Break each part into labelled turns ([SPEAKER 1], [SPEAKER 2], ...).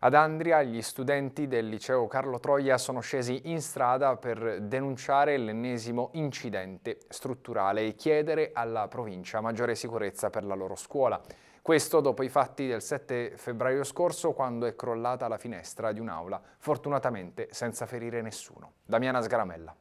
[SPEAKER 1] Ad Andria gli studenti del liceo Carlo Troia sono scesi in strada per denunciare l'ennesimo incidente strutturale e chiedere alla provincia maggiore sicurezza per la loro scuola. Questo dopo i fatti del 7 febbraio scorso quando è crollata la finestra di un'aula, fortunatamente senza ferire nessuno. Damiana Sgaramella.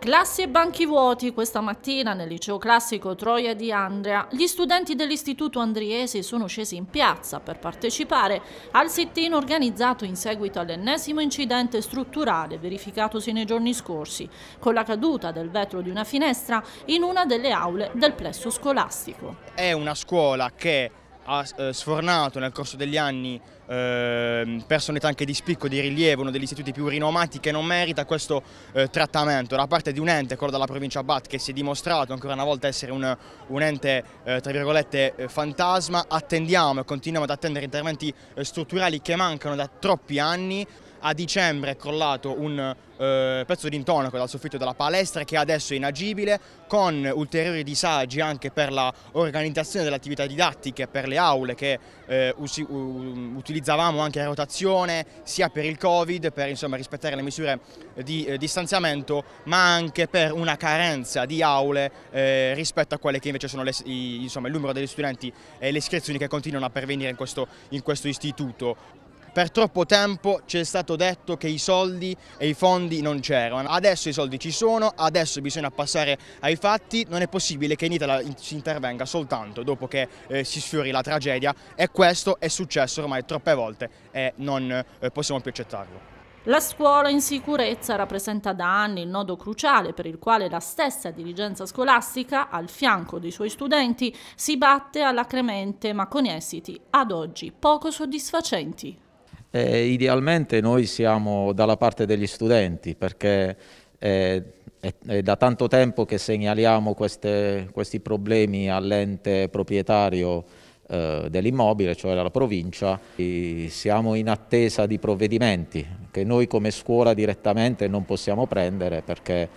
[SPEAKER 2] Classi e banchi vuoti questa mattina nel liceo classico Troia di Andrea. Gli studenti dell'istituto Andriese sono scesi in piazza per partecipare al sit-in organizzato in seguito all'ennesimo incidente strutturale verificatosi nei giorni scorsi, con la caduta del vetro di una finestra in una delle aule del plesso scolastico.
[SPEAKER 1] È una scuola che ha eh, sfornato nel corso degli anni ehm, personalità anche di spicco, di rilievo, uno degli istituti più rinomati che non merita questo eh, trattamento da parte di un ente, quello della provincia Bat, che si è dimostrato ancora una volta essere un, un ente eh, tra virgolette eh, fantasma. Attendiamo e continuiamo ad attendere interventi strutturali che mancano da troppi anni a dicembre è crollato un eh, pezzo di intonaco dal soffitto della palestra che adesso è inagibile con ulteriori disagi anche per l'organizzazione delle attività didattiche per le aule che eh, utilizzavamo anche a rotazione sia per il covid per insomma, rispettare le misure di eh, distanziamento ma anche per una carenza di aule eh, rispetto a quelle che invece sono le, insomma, il numero degli studenti e le iscrizioni che continuano a pervenire in questo, in questo istituto. Per troppo tempo ci è stato detto che i soldi e i fondi non c'erano. Adesso i soldi ci sono, adesso bisogna passare ai fatti. Non è possibile che in Italia si intervenga soltanto dopo che eh, si sfiori la tragedia e questo è successo ormai troppe volte e non eh, possiamo più accettarlo.
[SPEAKER 2] La scuola in sicurezza rappresenta da anni il nodo cruciale per il quale la stessa dirigenza scolastica, al fianco dei suoi studenti, si batte alla cremente ma con esiti ad oggi poco soddisfacenti.
[SPEAKER 3] Eh, idealmente noi siamo dalla parte degli studenti perché eh, è, è, da tanto tempo che segnaliamo queste, questi problemi all'ente proprietario eh, dell'immobile, cioè alla provincia, e siamo in attesa di provvedimenti che noi come scuola direttamente non possiamo prendere perché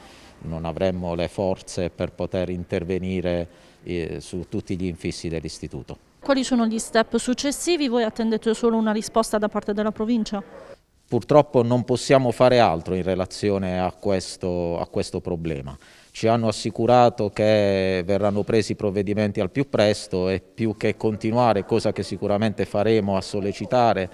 [SPEAKER 3] non avremmo le forze per poter intervenire eh, su tutti gli infissi dell'istituto.
[SPEAKER 2] Quali sono gli step successivi? Voi attendete solo una risposta da parte della provincia?
[SPEAKER 3] Purtroppo non possiamo fare altro in relazione a questo, a questo problema. Ci hanno assicurato che verranno presi provvedimenti al più presto e più che continuare, cosa che sicuramente faremo a sollecitare,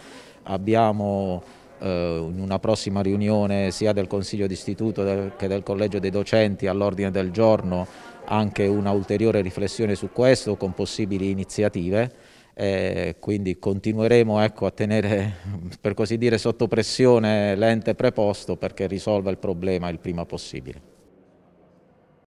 [SPEAKER 3] abbiamo eh, in una prossima riunione sia del Consiglio d'Istituto che del Collegio dei Docenti all'ordine del giorno anche una ulteriore riflessione su questo con possibili iniziative. Eh, quindi continueremo ecco, a tenere, per così dire, sotto pressione l'ente preposto perché risolva il problema il prima possibile.